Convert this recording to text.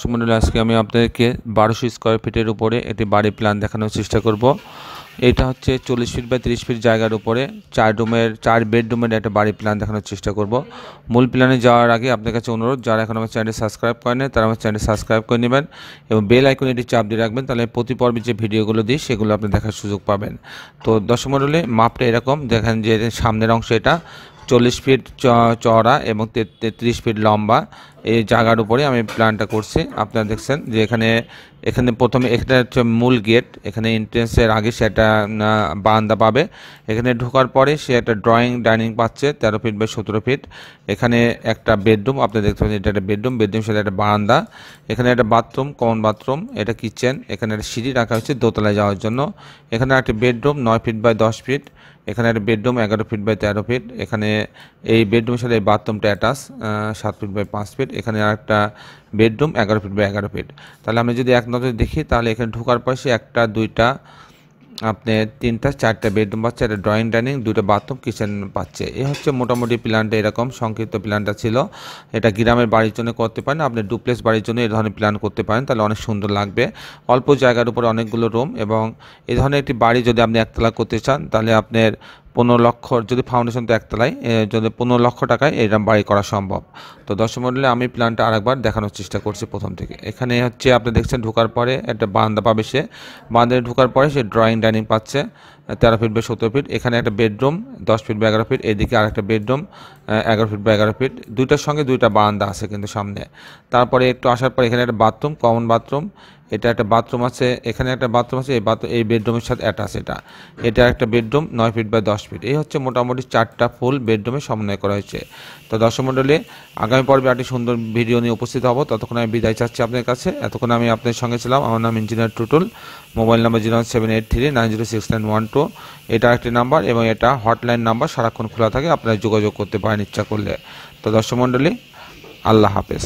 সুমন্ডল আজকে আমি আপনাদেরকে বারোশো স্কোয়ার ফিটের উপরে একটি বাড়ি প্ল্যান দেখানোর চেষ্টা করব এটা হচ্ছে চল্লিশ ফিট বা তিরিশ ফিট জায়গার উপরে চার রুমের চার বেডরুমের একটা বাড়ি প্ল্যান দেখানোর চেষ্টা করব মূল প্ল্যানে যাওয়ার আগে আপনার কাছে অনুরোধ যারা এখন আমার চ্যানেল সাবস্ক্রাইব করেন তারা আমার চ্যানেল সাবস্ক্রাইব করে নেবেন এবং বেল আইকনে এটি চাপ দিয়ে রাখবেন তাহলে প্রতি পর্বে যে ভিডিওগুলো দিই সেগুলো আপনি দেখার সুযোগ পাবেন তো দশমণ্ডলে মাপটা এরকম দেখেন যে সামনের অংশ এটা চল্লিশ ফিট চড়া এবং তেত্রিশ ফিট লম্বা এই জায়গার উপরে আমি প্ল্যানটা করছি আপনারা দেখছেন যে এখানে এখানে প্রথমে এখানে হচ্ছে মূল গেট এখানে এন্ট্রেন্সের আগে সে একটা বারান্দা পাবে এখানে ঢোকার পরে সে একটা ড্রয়িং ডাইনিং পাচ্ছে তেরো ফিট বাই সতেরো ফিট এখানে একটা বেডরুম আপনি দেখতে পাচ্ছেন এটা একটা বেডরুম বেডরুম সেটা একটা বারান্দা এখানে একটা বাথরুম কমন বাথরুম এটা কিচেন এখানে একটা সিঁড়ি রাখা হয়েছে দোতলায় যাওয়ার জন্য এখানে একটা বেডরুম নয় ফিট বাই দশ ফিট এখানে একটা বেডরুম এগারো ফিট বাই তেরো ফিট এখানে এই বেডরুমের সাথে এই বাথরুমটা অ্যাটাচ সাত ফিট বাই পাঁচ ফিট এখানে আর একটা বেডরুম এগারো ফিট বাই এগারো ফিট তাহলে আমি যদি এক নজরে দেখি তাহলে এখানে ঢোকার পাশে একটা দুইটা আপনি তিনটা চারটা বেডরুম পাচ্ছে একটা ড্রয়িং ডাইনিং দুটো বাথরুম কিচেন পাচ্ছে এ হচ্ছে মোটামুটি প্ল্যানটা এরকম সংক্ষিপ্ত প্ল্যানটা ছিল এটা গ্রামের বাড়ির জন্য করতে পারেন আপনি ডুপ্লেস বাড়ির জন্য এই ধরনের প্ল্যান করতে পারেন তাহলে অনেক সুন্দর লাগবে অল্প জায়গার উপরে অনেকগুলো রুম এবং এ ধরনের একটি বাড়ি যদি আপনি একতলা করতে চান তাহলে আপনার পনেরো লক্ষ যদি ফাউন্ডেশন তো একতলায় যদি পনেরো লক্ষ টাকায় এরকম বাড়ি করা সম্ভব তো দশম মডেলে আমি প্ল্যানটা আরেকবার দেখানোর চেষ্টা করছি প্রথম থেকে এখানে হচ্ছে আপনি দেখছেন ঢোকার পরে একটা বান্দা পাবে সে বান্দা ঢোকার পরে সে ড্রয়িং ডাইনিং পাচ্ছে তেরো ফিট বা সতেরো ফিট এখানে একটা বেডরুম দশ ফিট বা এগারো ফিট এদিকে আরেকটা বেডরুম এগারো ফিট বা এগারো ফিট দুইটার সঙ্গে দুইটা বারান্দা আছে কিন্তু সামনে তারপরে একটু আসার পর এখানে একটা বাথরুম কমন বাথরুম এটা একটা বাথরুম আছে এখানে একটা বাথরুম আছে এই বাথ এই বেডরুমের সাথে অ্যাটাচ এটা এটা একটা বেডরুম নয় ফিট বাই দশ ফিট এই হচ্ছে মোটামুটি চারটা ফুল বেডরুমে সমন্বয় করা হয়েছে তো দর্শক মণ্ডলী আগামী পর্বে একটি সুন্দর ভিডিও নিয়ে উপস্থিত হব ততক্ষণ আমি বিদায় চাচ্ছি আপনার কাছে এতক্ষণ আমি আপনার সঙ্গে ছিলাম আমার নাম engineer Tutul mobile number zero seven eight three nine zero six nine one two এটা একটি নাম্বার এবং এটা হটলাইন নাম্বার সারাক্ষণ খোলা থাকে আপনারা যোগাযোগ করতে পারেন ইচ্ছা করলে তো দর্শক মণ্ডলী আল্লাহ হাফেজ